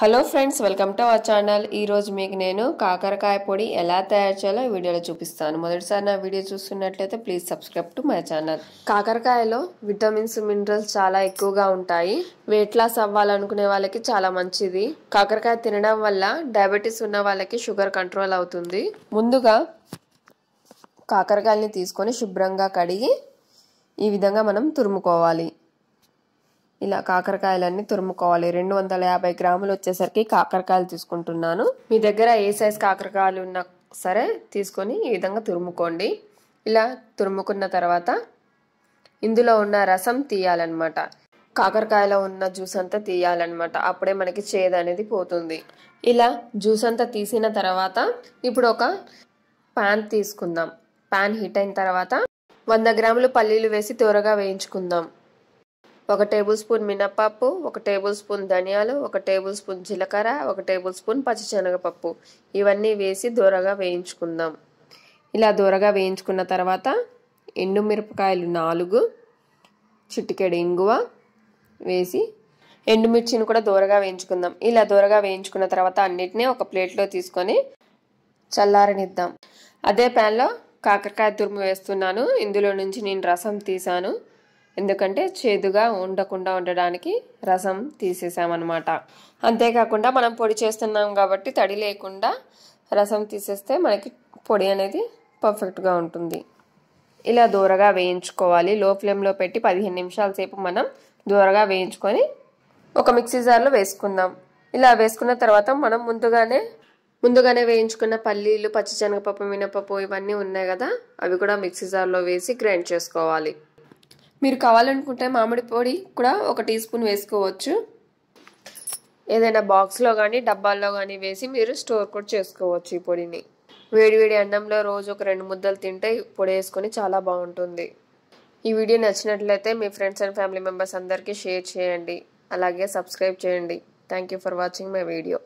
hello friends welcome to our channel ఈరోజు మీకు నేను కాకరకాయ పొడి ఎలా తయారు చేయాలో వీడియోలో చూపిస్తాను మొదటిసారి నా వీడియో చూస్తున్నట్లయితే please subscribe to my channel కాకరకాయలో విటమిన్స్ మినరల్స్ చాలా ఎక్కువగా ఉంటాయి వెయిట్ లాస్ అవ్వాలనుకునే వాళ్ళకి చాలా మంచిది కాకరకాయ తినడం వల్ల డయాబెటీస్ ఉన్న వాళ్ళకి షుగర్ కంట్రోల్ అవుతుంది ముందుగా కాకరకాయని తీసుకొని శుభ్రంగా కడిగి ఈ విధంగా మనం తురుముకోవాలి ఇలా కాకరకాయలన్నీ తురుముకోవాలి రెండు వందల యాభై గ్రాములు వచ్చేసరికి కాకరకాయలు తీసుకుంటున్నాను మీ దగ్గర ఏ సైజ్ కాకరకాయలు ఉన్నా సరే తీసుకొని ఈ విధంగా తురుముకోండి ఇలా తురుముకున్న తర్వాత ఇందులో ఉన్న రసం తీయాలన్నమాట కాకరకాయలో ఉన్న జ్యూస్ అంతా తీయాలన్నమాట అప్పుడే మనకి చేదు అనేది పోతుంది ఇలా జ్యూస్ అంతా తీసిన తర్వాత ఇప్పుడు ఒక పాన్ తీసుకుందాం పాన్ హీట్ అయిన తర్వాత వంద గ్రాములు పల్లీలు వేసి త్వరగా వేయించుకుందాం ఒక టేబుల్ స్పూన్ మినప్పప్పు ఒక టేబుల్ స్పూన్ ధనియాలు ఒక టేబుల్ స్పూన్ జీలకర్ర ఒక టేబుల్ స్పూన్ పచ్చిశనగపప్పు ఇవన్నీ వేసి దూరగా వేయించుకుందాం ఇలా దూరగా వేయించుకున్న తర్వాత ఎండుమిరపకాయలు నాలుగు చిటికెడు ఇంగువ వేసి ఎండుమిర్చిని కూడా దూరగా వేయించుకుందాం ఇలా దూరగా వేయించుకున్న తర్వాత అన్నిటినీ ఒక ప్లేట్లో తీసుకొని చల్లారనిద్దాం అదే ప్యాన్లో కాకరకాయ తురుము వేస్తున్నాను ఇందులో నుంచి నేను రసం తీసాను ఎందుకంటే చేదుగా ఉండకుండా ఉండడానికి రసం తీసేసామన్నమాట అంతేకాకుండా మనం పొడి చేస్తున్నాం కాబట్టి తడి లేకుండా రసం తీసేస్తే మనకి పొడి అనేది పర్ఫెక్ట్గా ఉంటుంది ఇలా దూరగా వేయించుకోవాలి లో ఫ్లేమ్లో పెట్టి పదిహేను నిమిషాల సేపు మనం దూరగా వేయించుకొని ఒక మిక్సీ జార్లో వేసుకుందాం ఇలా వేసుకున్న తర్వాత మనం ముందుగానే ముందుగానే వేయించుకున్న పల్లీలు పచ్చిశనగపప్పు మినపప్పు ఇవన్నీ ఉన్నాయి కదా అవి కూడా మిక్సీ జార్లో వేసి గ్రైండ్ చేసుకోవాలి మీరు కావాలనుకుంటే మామిడి పొడి కూడా ఒక టీ స్పూన్ వేసుకోవచ్చు ఏదైనా బాక్స్లో కానీ డబ్బాల్లో కానీ వేసి మీరు స్టోర్ కూడా చేసుకోవచ్చు ఈ పొడిని వేడివేడి అన్నంలో రోజు ఒక రెండు ముద్దలు తింటే పొడి వేసుకొని చాలా బాగుంటుంది ఈ వీడియో నచ్చినట్లయితే మీ ఫ్రెండ్స్ అండ్ ఫ్యామిలీ మెంబర్స్ అందరికీ షేర్ చేయండి అలాగే సబ్స్క్రైబ్ చేయండి thank you for watching my video